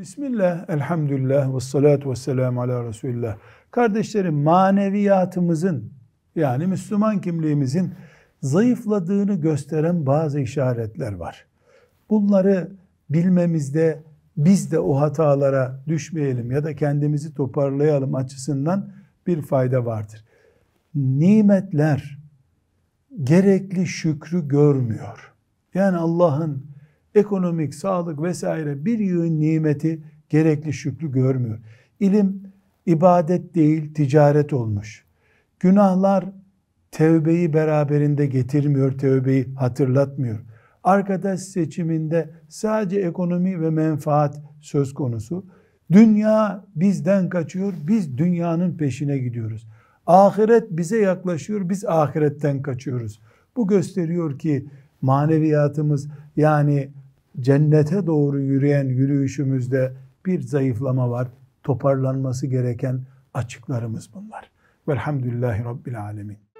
Bismillah, elhamdülillah ve salatu ve selamu ala Resulullah. Kardeşlerim maneviyatımızın yani Müslüman kimliğimizin zayıfladığını gösteren bazı işaretler var. Bunları bilmemizde biz de o hatalara düşmeyelim ya da kendimizi toparlayalım açısından bir fayda vardır. Nimetler gerekli şükrü görmüyor. Yani Allah'ın ekonomik, sağlık vesaire bir yığın nimeti gerekli şükrü görmüyor. İlim ibadet değil ticaret olmuş. Günahlar tevbeyi beraberinde getirmiyor, tevbeyi hatırlatmıyor. Arkadaş seçiminde sadece ekonomi ve menfaat söz konusu. Dünya bizden kaçıyor, biz dünyanın peşine gidiyoruz. Ahiret bize yaklaşıyor, biz ahiretten kaçıyoruz. Bu gösteriyor ki maneviyatımız yani cennete doğru yürüyen yürüyüşümüzde bir zayıflama var. Toparlanması gereken açıklarımız bunlar. Velhamdülillahi Rabbil Alemin.